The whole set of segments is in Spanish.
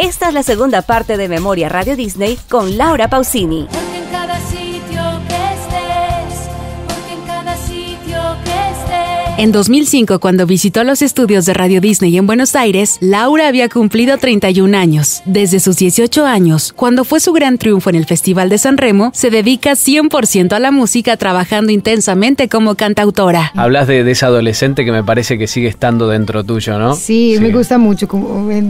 Esta es la segunda parte de Memoria Radio Disney con Laura Pausini. En 2005, cuando visitó los estudios de Radio Disney en Buenos Aires, Laura había cumplido 31 años. Desde sus 18 años, cuando fue su gran triunfo en el Festival de San Remo, se dedica 100% a la música trabajando intensamente como cantautora. Hablas de, esa adolescente que me parece que sigue estando dentro tuyo, ¿no? Sí, me gusta mucho. Eh,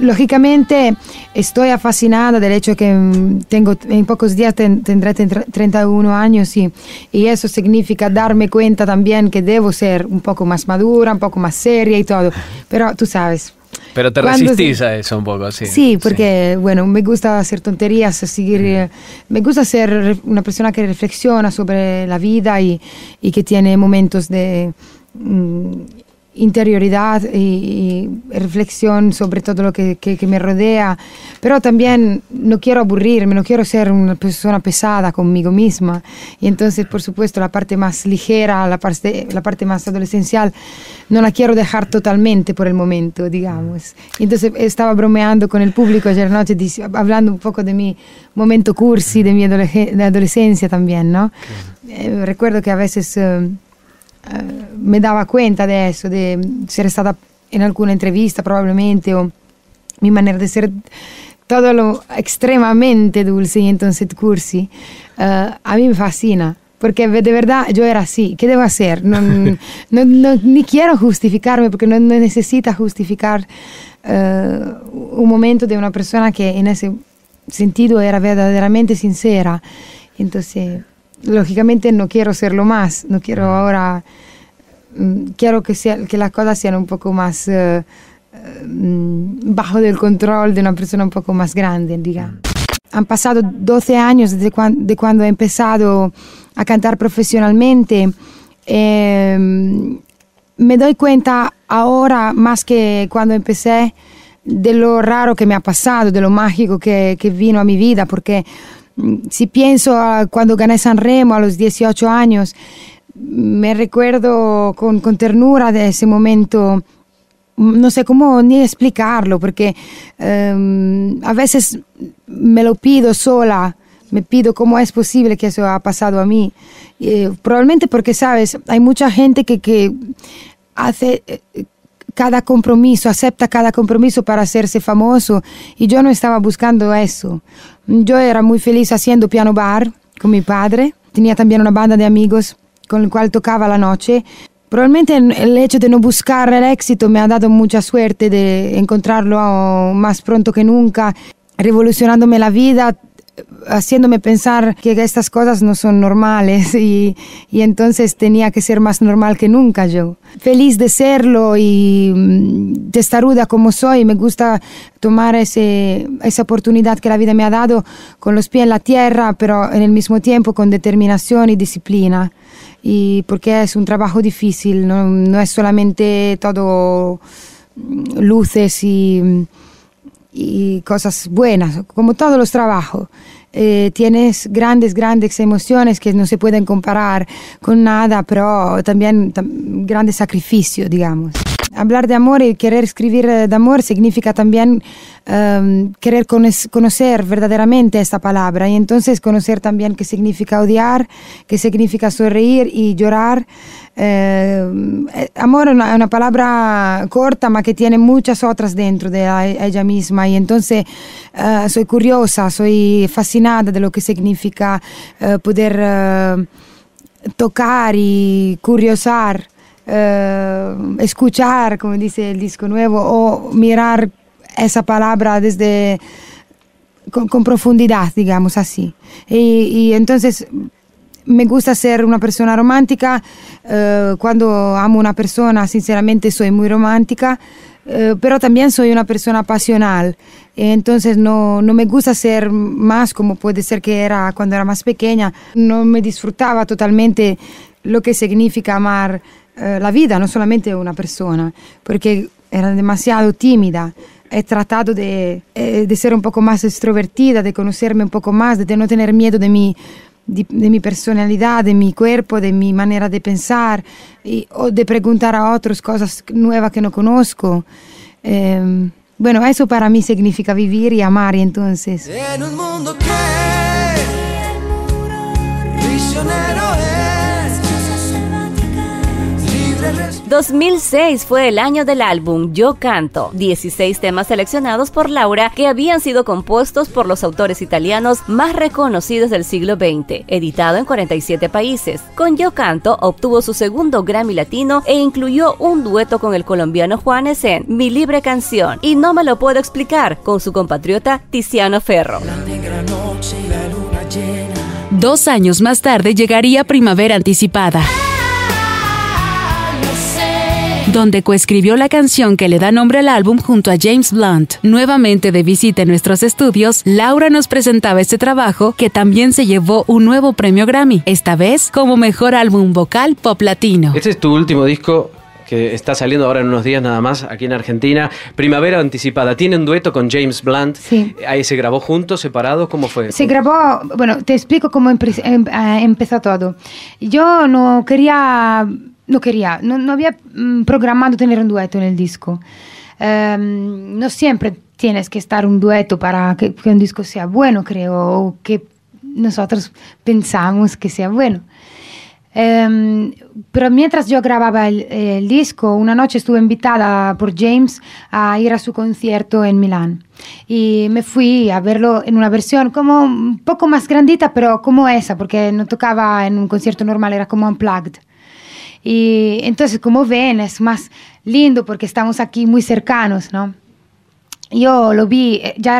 lógicamente, estoy fascinada del hecho que mm, tengo, en pocos días tendré 31 años y, y eso significa darme cuenta también que debo ser ser un poco más madura, un poco más seria y todo. Pero tú sabes. Pero te resistís a eso un poco, sí. Sí, porque, bueno, me gusta hacer tonterías, seguir, eh, me gusta ser una persona que reflexiona sobre la vida y, que tiene momentos de... Mm, interioridad y, reflexión sobre todo lo que, me rodea, pero también no quiero aburrirme, no quiero ser una persona pesada conmigo misma. Y entonces, por supuesto, la parte más ligera, la parte, la parte más adolescencial, no la quiero dejar totalmente por el momento, digamos. entonces estaba bromeando con el público ayer noche, hablando un poco de mi momento cursi, de mi adolescencia también, ¿no? Eh, recuerdo que a veces... Eh, Eh, mi dava cuenta adesso di essere stata in alcuna intervista probabilmente o mi maniera di essere tutto lo extremadamente dulce in entonces cursi uh, a mí me fascina perché de verdad io ero así, che devo hacer? non, no, no ni quiero giustificarmi perché non, no necesita justificar uh, un momento di una persona che in ese sentido era veramente sincera. Entonces, lógicamente no quiero serlo más, no quiero ahora, mm, quiero que, sea, que las cosas sean un poco más eh, eh, mm, bajo del control de una persona un poco más grande, digamos. Mm. Han pasado 12 años desde cuando, he empezado a cantar profesionalmente. Em, me doy cuenta ahora más que cuando empecé de lo raro que me ha pasado, de lo mágico que, que vino a mi vida, porque si pienso a ah, cuando gané San Remo a los 18 años, me recuerdo con, ternura de ese momento. No sé cómo ni explicarlo, porque em, a veces me lo pido sola, me pido cómo es posible que eso ha pasado a mí. Eh, probablemente porque, sabes, hay mucha gente que, que hace eh, cada compromiso, acepta cada compromiso para hacerse famoso y yo no estaba buscando eso. Yo era muy feliz haciendo piano bar con mi padre, tenía también una banda de amigos con el cual tocaba la noche. Probablemente el hecho de no buscar el éxito me ha dado mucha suerte de encontrarlo más pronto que nunca, revolucionándome la vida, haciéndome pensar que estas cosas no son normales y, entonces tenía que ser más normal que nunca yo. Feliz de serlo y testaruda mm, como soy, me gusta tomar esa oportunidad que la vida me ha dado con los pies en la tierra, pero en el mismo tiempo con determinación y disciplina. Y porque es un trabajo difícil, no es solamente todo mm, luces y mm, y cosas buenas, como todos los trabajos. Eh, tienes grandes, grandes emociones que no se pueden comparar con nada, pero también grandes sacrificio, digamos hablar de amor y querer escribir eh, de amor significa también em, querer conocer verdaderamente esta palabra y entonces conocer también qué significa odiar, qué significa sonreír y llorar. Eh, eh, amor es una, palabra corta, pero que tiene muchas otras dentro de ella misma. Y entonces soy curiosa, soy fascinada de lo que significa poder tocar y curiosar eh, escuchar, como dice el disco nuevo, o mirar esa palabra desde con, profundidad, digamos así. Y, entonces me gusta ser una persona romántica. Eh, cuando amo una persona, sinceramente soy muy romántica. Eh, pero también soy una persona pasional, entonces no, no, me gusta ser más como puede ser que era cuando era más pequeña. No me disfrutaba totalmente lo que significa amar Eh, la vita, non solamente una persona, perché era demasiado tímida. He trattato di essere un poco più extrovertida, di conocerme un poco più, di non tener miedo di mi, de, de mi personalidad, de mi cuerpo, de mia maniera di pensare o di preguntar a altri cose nuove che non conosco. Eh, bueno, questo per me significa vivere e amare, entonces. En un mundo que... 2006 fue el año del álbum Yo Canto, 16 temas seleccionados por Laura que habían sido compuestos por los autores italianos más reconocidos del siglo XX, editado en 47 países. Con Yo Canto obtuvo su segundo Grammy Latino e incluyó un dueto con el colombiano Juanes en Mi Libre Canción y No Me Lo Puedo Explicar con su compatriota Tiziano Ferro. Dos años más tarde llegaría Primavera Anticipada donde coescribió la canción que le da nombre al álbum junto a James Blunt. Nuevamente de visita en nuestros estudios, Laura nos presentaba este trabajo que también se llevó un nuevo premio Grammy, esta vez como mejor álbum vocal pop latino. Este es tu último disco que está saliendo ahora en unos días nada más aquí en Argentina. Primavera anticipada. Tiene un dueto con James Blunt. Sí. Ahí se grabó juntos, separados, ¿cómo fue? Se grabó, bueno, te explico cómo em, eh, empezó todo. Yo no quería no quería, no, había mm, programado tener un dueto en el disco. Em, no siempre tienes que estar un dueto para que, un disco sea bueno, creo, o que nosotros pensamos que sea bueno. Em, pero mientras yo grababa el, el, disco, una noche estuve invitada por James a ir a su concierto en Milán y me fui a verlo en una versión como un poco más grandita, pero como esa, porque no tocaba en un concierto normal, era como unplugged. Y entonces, como ven, es más lindo porque estamos aquí muy cercanos, ¿no? Yo lo vi, eh, ya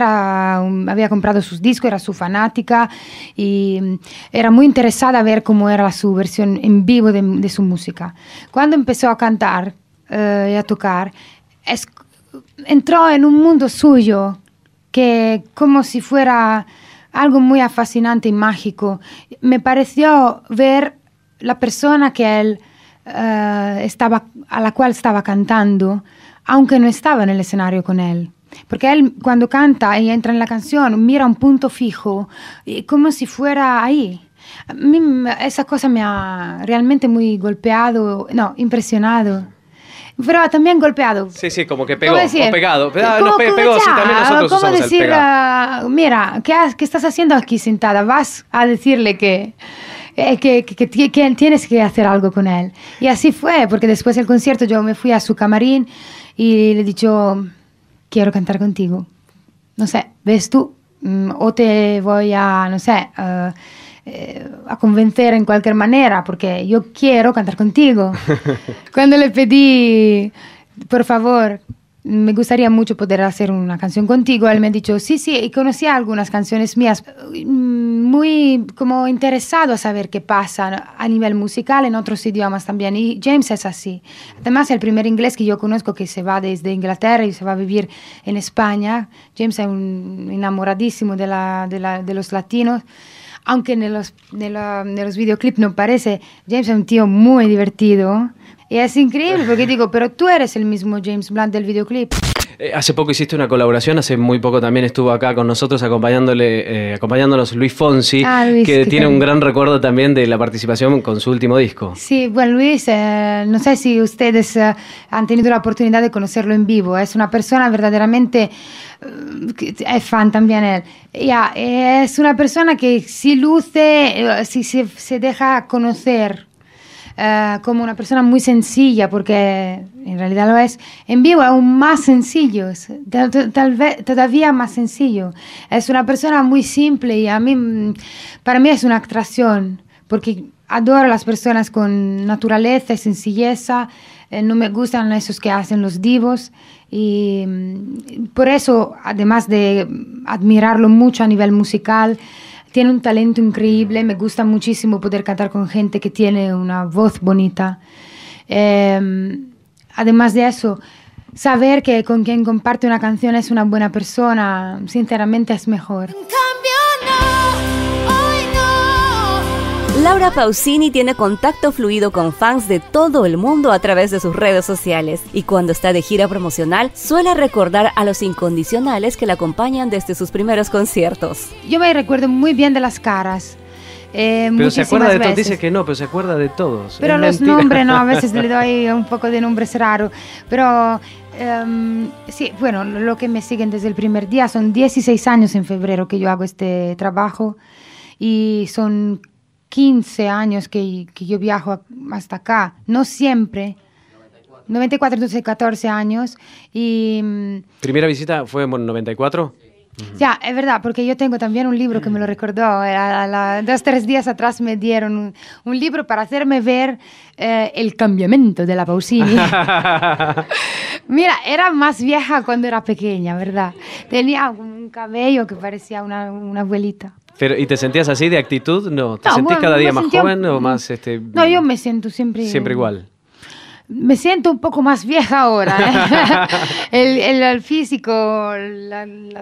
había comprado sus discos, era su fanática y mm, era muy interesada ver cómo era su versión en vivo de, su música. Cuando empezó a cantar eh, y a tocar, entró en un mundo suyo que como si fuera algo muy fascinante y mágico. Me pareció ver la persona que él eh, estaba, a la cual estaba cantando, aunque no estaba en el escenario con él. Porque él cuando canta y entra en la canción, mira un punto fijo, como si fuera ahí. esa cosa me ha realmente muy golpeado, no, impresionado. Pero también golpeado. Sí, sí, como que pegó. pegado. Ah, Pero, decir, ah, mira, ¿qué, ¿qué, estás haciendo aquí sentada? Vas a decirle que eh, que, que, tienes que hacer algo con él. Y así fue, porque después del concierto yo me fui a su camarín y le dije, quiero cantar contigo. No sé, ves tú, mm, o te voy a, no sé, eh, eh, a convencer en cualquier manera, porque yo quiero cantar contigo. Cuando le pedí, por favor, me gustaría mucho poder hacer una canción contigo. Él me ha dicho, sí, sí, y conocía algunas canciones mías. Mm, muy como interesado a saber qué pasa a nivel musical en otros idiomas también. Y James es así. Además, es el primer inglés que yo conozco que se va desde Inglaterra y se va a vivir en España. James es un enamoradísimo de, de, los latinos aunque los, en los videoclips no parece, James es un tío muy divertido, y es increíble porque digo, pero tú eres el mismo James Blunt del videoclip. Eh, hace poco hiciste una colaboración, hace muy poco también estuvo acá con nosotros acompañándole, eh, acompañándonos Luis Fonsi, ah, que, tiene un gran recuerdo también de la participación con su último disco. Sí, bueno, Luis, eh, no sé si ustedes han tenido la oportunidad de conocerlo en vivo, es una persona verdaderamente, es fan también él, es una persona que si luce, si se deja conocer eh, como una persona muy sencilla, porque en realidad lo es, en vivo aún más sencillo, tal, vez todavía más sencillo. Es una persona muy simple y a mí, mm, para mí es una atracción, porque adoro a las personas con naturaleza y sencilleza, eh, no me gustan esos que hacen los divos. Y mm, por eso, además de admirarlo mucho a nivel musical, tiene un talento increíble, me gusta muchísimo poder cantar con gente que tiene una voz bonita. Em, además de eso, saber que con quien comparte una canción es una buena persona, sinceramente es mejor. Laura Pausini tiene contacto fluido con fans de todo el mundo a través de sus redes sociales y cuando está de gira promocional suele recordar a los incondicionales que la acompañan desde sus primeros conciertos. Yo me recuerdo muy bien de las caras. Eh, pero se acuerda de todos, dice que no, pero se acuerda de todos. Pero los nombres, no, a veces le doy un poco de nombres raros. Pero em, sí, bueno, lo que me siguen desde el primer día, son 16 años en febrero que yo hago este trabajo y son 15 años que, yo viajo hasta acá, no siempre. 94, entonces 14 años. Y, mm, ¿Primera visita fue en 94? Ya, es verdad, porque yo tengo también un libro que me lo recordó. dos, tres días atrás me dieron un, libro para hacerme ver eh, el cambiamento de la Pausini. Mira, era más vieja cuando era pequeña, ¿verdad? Tenía un cabello que parecía una abuelita. Pero, ¿Y te sentías así de actitud? No. ¿Te no, sentís cada día más joven o más.? Este, no, yo me siento siempre. Siempre igual. Me siento un poco más vieja ahora. ¿eh? el, el, físico, el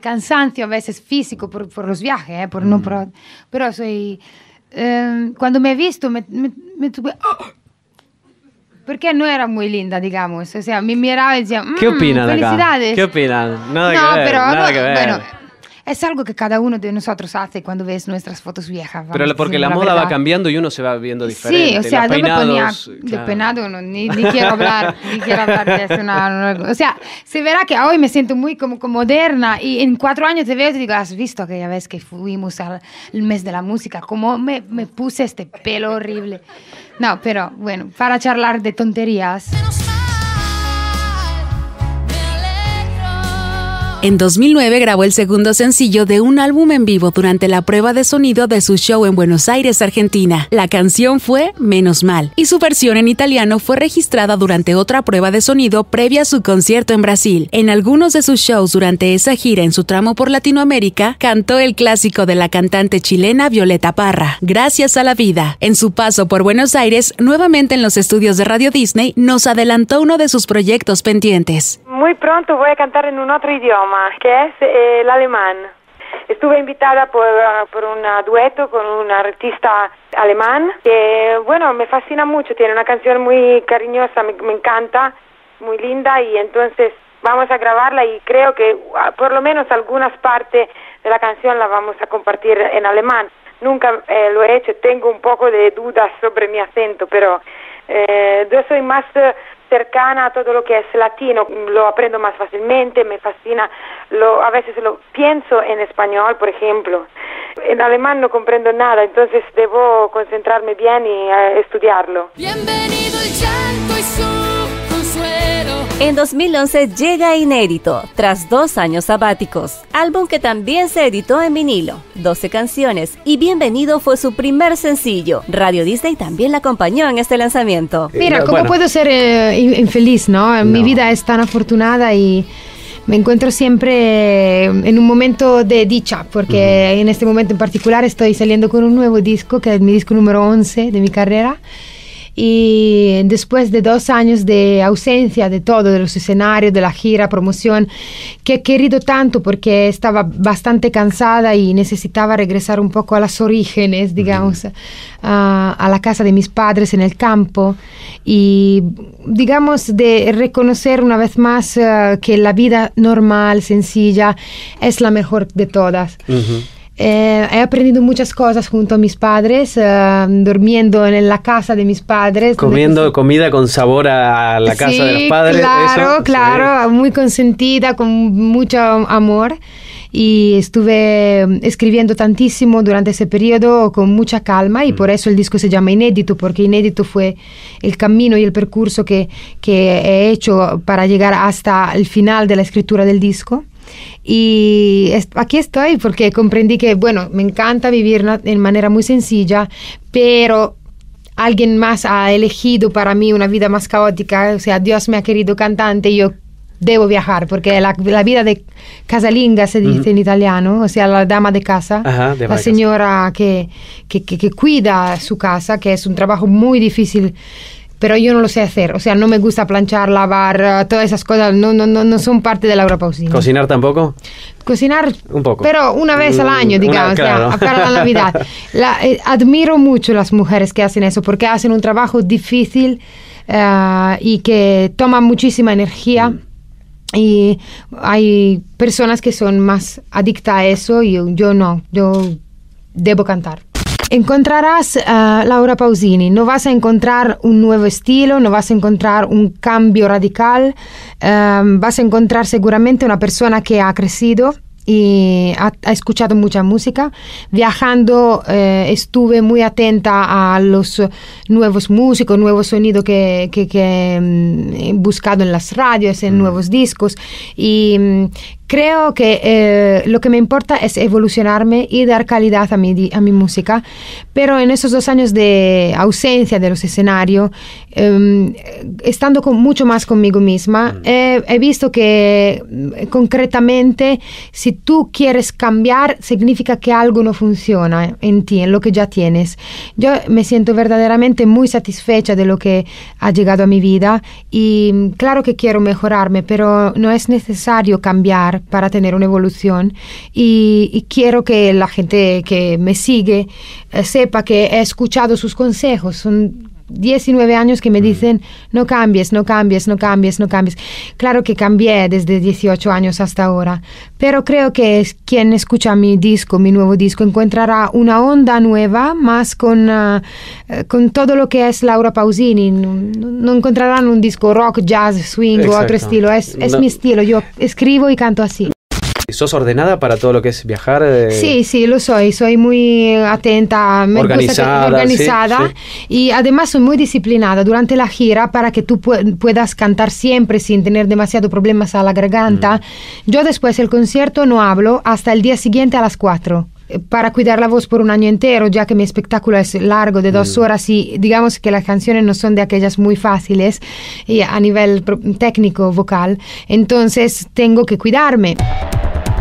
cansancio a veces físico por, por los viajes, ¿eh? por, no, mm. pero soy. Em, cuando me he visto, me, tuve. ¡Ah! porque no era muy linda, digamos. O sea, me miraba y decía, ¿qué mm, opinan? Acá? ¿Qué opinan? Nada no, que ver, pero nada que ver es algo que cada uno de nosotros hace cuando ves nuestras fotos viejas. Pero porque la, moda va cambiando y uno se va viendo diferente. Sí, o sea, yo de peinado, no, ni, quiero hablar, ni de eso. o sea, se verá que hoy me siento muy como, moderna y en cuatro años te veo y te digo, has visto aquella vez que fuimos al mes de la música, cómo me, me puse este pelo horrible. No, pero bueno, para charlar de tonterías. En 2009 grabó el segundo sencillo de un álbum en vivo durante la prueba de sonido de su show en Buenos Aires, Argentina. La canción fue Menos Mal y su versión en italiano fue registrada durante otra prueba de sonido previa a su concierto en Brasil. En algunos de sus shows durante esa gira en su tramo por Latinoamérica, cantó el clásico de la cantante chilena Violeta Parra, Gracias a la vida. En su paso por Buenos Aires, nuevamente en los estudios de Radio Disney, nos adelantó uno de sus proyectos pendientes. Muy pronto voy a cantar en un otro idioma que es eh, el alemán. Estuve invitada por, ah, un dueto con un artista alemán que, bueno, me fascina mucho, tiene una canción muy cariñosa, me, encanta, muy linda y entonces vamos a grabarla y creo que ah, por lo menos algunas partes de la canción la vamos a compartir en alemán. Nunca eh, lo he hecho, tengo un poco de dudas sobre mi acento, pero eh, yo soy más cercana a todo lo que es latino, lo aprendo más fácilmente, me fascina, lo, a veces lo pienso en español, por ejemplo. En alemán no comprendo nada, entonces debo concentrarme bien y eh, estudiarlo. Bienvenido en 2011 llega Inédito, tras dos años sabáticos, álbum que también se editó en vinilo, 12 canciones, y Bienvenido fue su primer sencillo. Radio Disney también la acompañó en este lanzamiento. Eh, Mira, ¿cómo puedo ser eh, infeliz, no? Mi vida es tan afortunada y me encuentro siempre eh, en un momento de dicha, porque en este momento en particular estoy saliendo con un nuevo disco, que es mi disco número 11 de mi carrera y después de dos años de ausencia de todo, de los escenarios, de la gira, promoción, que he querido tanto porque estaba bastante cansada y necesitaba regresar un poco a las orígenes, digamos, a, la casa de mis padres en el campo y, digamos, de reconocer una vez más eh, que la vida normal, sencilla, es la mejor de todas. Eh, he aprendido muchas cosas junto a mis padres, eh, durmiendo en la casa de mis padres. Comiendo comida con sabor a la casa de los padres. Claro, claro, muy consentida, con mucho amor. Y estuve mm, escribiendo tantísimo durante ese periodo con mucha calma y mm. por eso el disco se llama Inédito, porque inédito fue el camino y el percurso que, que he hecho para llegar hasta el final de la escritura del disco. Y aquí estoy porque comprendí que, bueno, me encanta vivir de manera muy sencilla, pero alguien más ha elegido para mí una vida más caótica, o sea, Dios me ha querido cantante yo debo viajar, porque la, vida de casalinga se dice en italiano, o sea, la dama de casa, la señora que, que, que, cuida su casa, que es un trabajo muy difícil pero yo no lo sé hacer. O sea, no me gusta planchar, lavar, eh, todas esas cosas. No, no, no, son parte de la Europaucina. ¿Cocinar tampoco? Cocinar, un poco. pero una vez al mm, año, digamos, A claro. la Navidad. Eh, admiro mucho las mujeres que hacen eso, porque hacen un trabajo difícil eh, y que toma muchísima energía. Y hay personas que son más adictas a eso y yo no, yo debo cantar encontrarás eh, Laura Pausini, no vas a encontrar un nuevo estilo, no vas a encontrar un cambio radical, em, vas a encontrar seguramente una persona que ha crecido y ha, escuchado mucha música. Viajando eh, estuve muy atenta a los nuevos músicos, nuevos sonidos que, em, he buscado en las radios, en mm. nuevos discos y mm, Creo que eh, lo que me importa es evolucionarme y dar calidad a mi, a mi música, pero en esos dos años de ausencia de los escenarios, em, estando con, mucho más conmigo misma, mm. he visto que mm, concretamente si tú quieres cambiar, significa que algo no funciona en ti, en lo que ya tienes. Yo me siento verdaderamente muy satisfecha de lo que ha llegado a mi vida y mm, claro que quiero mejorarme, pero no es necesario cambiar para tener una evolución y, y quiero que la gente que me sigue eh, sepa que he escuchado sus consejos. Son 19 años que me mm. dicen, no cambies, no cambies, no cambies, no cambies. Claro que cambié desde 18 años hasta ahora, pero creo que quien escucha mi disco, mi nuevo disco, encontrará una onda nueva, más con, ah, eh, con todo lo que es Laura Pausini. No, encontrarán un disco rock, jazz, swing o otro estilo. Es, mi estilo, yo escribo y canto así. ¿Sos ordenada para todo lo que es viajar? Eh? Sí, sí, lo soy. Soy muy atenta, me organizada, y además soy muy disciplinada durante la gira para que tú puedas cantar siempre sin tener demasiado problemas a la garganta. Mm. Yo después del concierto no hablo hasta el día siguiente a las 4 eh, para cuidar la voz por un año entero, ya que mi espectáculo es largo, de dos mm. horas, y digamos que las canciones no son de aquellas muy fáciles y a nivel técnico vocal, entonces tengo que cuidarme.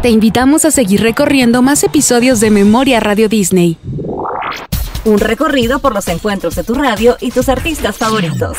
Te invitamos a seguir recorriendo más episodios de Memoria Radio Disney. Un recorrido por los encuentros de tu radio y tus artistas favoritos.